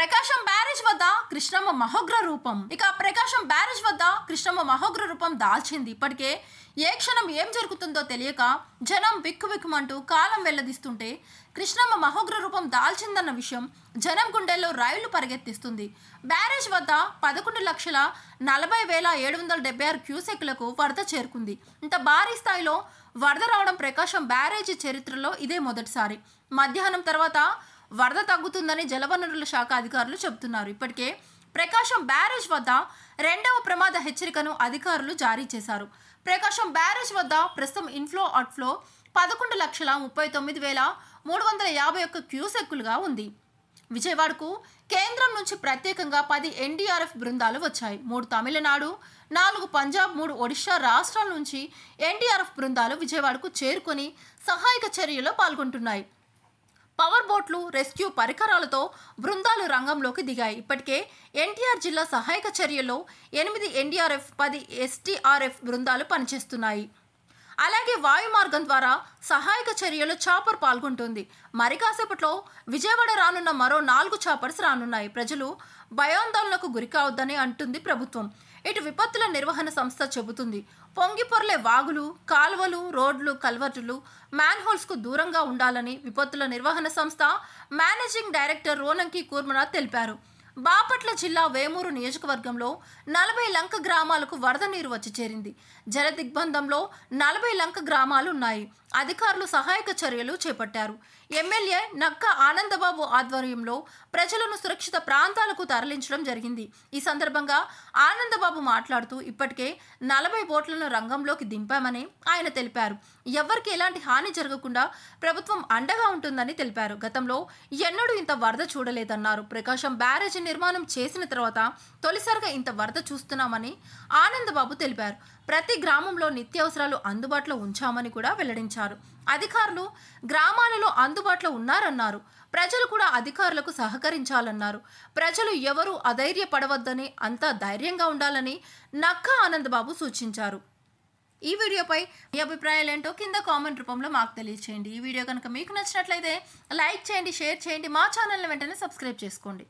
ప్రకాశం barrage వద్ద కృష్ణమ్మ మహోగ్ర రూపం ఇక ప్రకాశం బ్యారేజ్ వద్ద కృష్ణమ్మ మహోగ్ర రూపం దాల్చింది ఇప్పటికే ఏ క్షణం ఏం జరుగుతుందో తెలియక జనం విక్కు విక్కుమంటూ కాలం వెల్లదీస్తుంటే కృష్ణమ్మ మహోగ్ర రూపం దాల్చిందన్న విషయం జనం గుండెల్లో రైళ్లు పరిగెత్తిస్తుంది బ్యారేజ్ వద్ద పదకొండు లక్షల నలభై వేల ఏడు వందల డెబ్బై ఆరు క్యూసెక్లకు వరద చేరుకుంది ఇంత భారీ స్థాయిలో వరద రావడం ప్రకాశం బ్యారేజ్ చరిత్రలో ఇదే మొదటిసారి మధ్యాహ్నం తర్వాత వరద తగ్గుతుందని జలవనరుల శాఖ అధికారులు చెబుతున్నారు ఇప్పటికే ప్రకాశం బ్యారేజ్ వద్ద రెండవ ప్రమాద హెచ్చరికను అధికారులు జారీ చేశారు ప్రకాశం బ్యారేజ్ వద్ద ప్రస్తుతం ఇన్ఫ్లో అట్ఫ్లో పదకొండు లక్షల ముప్పై తొమ్మిది వేల మూడు వందల యాభై ఒక్క క్యూసెక్కులుగా ఉంది విజయవాడకు కేంద్రం నుంచి ప్రత్యేకంగా పది ఎన్డీఆర్ఎఫ్ బృందాలు వచ్చాయి మూడు తమిళనాడు నాలుగు పంజాబ్ మూడు ఒడిషా రాష్ట్రాల నుంచి ఎన్డీఆర్ఎఫ్ బృందాలు విజయవాడకు చేరుకొని సహాయక చర్యలో పాల్గొంటున్నాయి పవర్ బోట్లు రెస్క్యూ పరికరాలతో బృందాలు రంగంలోకి దిగాయి ఇప్పటికే ఎన్టీఆర్ జిల్లా సహాయక చర్యల్లో ఎనిమిది ఎన్డీఆర్ఎఫ్ పది ఎస్టీఆర్ఎఫ్ బృందాలు పనిచేస్తున్నాయి అలాగే వాయు మార్గం ద్వారా సహాయక చర్యలో చాపర్ పాల్గొంటుంది మరి కాసేపట్లో విజయవాడ రానున్న మరో నాలుగు చాపర్స్ రానున్నాయి ప్రజలు భయాందోళనకు గురికావద్దని అంటుంది ప్రభుత్వం ఇటు విపత్తుల నిర్వహణ సంస్థ చెబుతుంది పొంగి పొరలే వాగులు కాల్వలు రోడ్లు కల్వర్టులు మ్యాన్హోల్స్కు దూరంగా ఉండాలని విపత్తుల నిర్వహణ సంస్థ మేనేజింగ్ డైరెక్టర్ రోనంకి కూర్మనాథ్ తెలిపారు బాపట్ల జిల్లా వేమూరు నియోజకవర్గంలో నలభై లంక గ్రామాలకు వరద నీరు వచ్చి చేరింది జల దిగ్బంధంలో నలభై లంక గ్రామాలు ఉన్నాయి అధికారులు సహాయక చర్యలు చేపట్టారు ఎమ్మెల్యే నక్క ఆనందబాబు ఆధ్వర్యంలో ప్రజలను సురక్షిత ప్రాంతాలకు తరలించడం జరిగింది ఈ సందర్భంగా ఆనందబాబు మాట్లాడుతూ ఇప్పటికే నలభై బోట్లను రంగంలోకి దింపామని ఆయన తెలిపారు ఎవరికి ఎలాంటి హాని జరగకుండా ప్రభుత్వం అండగా ఉంటుందని తెలిపారు గతంలో ఎన్నడూ ఇంత వరద చూడలేదన్నారు ప్రకాశం బ్యారేజీని నిర్మాణం చేసిన తర్వాత తొలిసారిగా ఇంత వరద చూస్తున్నామని ఆనందబాబు తెలిపారు ప్రతి గ్రామంలో నిత్యావసరాలు అందుబాటులో ఉంచామని కూడా వెల్లడించారు అధికారులు గ్రామాలలో అందుబాటులో ఉన్నారన్నారు ప్రజలు కూడా అధికారులకు సహకరించాలన్నారు ప్రజలు ఎవరూ అధైర్యపడవద్దని అంతా ధైర్యంగా ఉండాలని నక్కా ఆనందబాబు సూచించారు ఈ వీడియోపై మీ అభిప్రాయాలు ఏంటో కింద కామెంట్ రూపంలో మాకు తెలియచేయండి ఈ వీడియో కనుక మీకు నచ్చినట్లయితే లైక్ చేయండి షేర్ చేయండి మా ఛానల్ని వెంటనే సబ్స్క్రైబ్ చేసుకోండి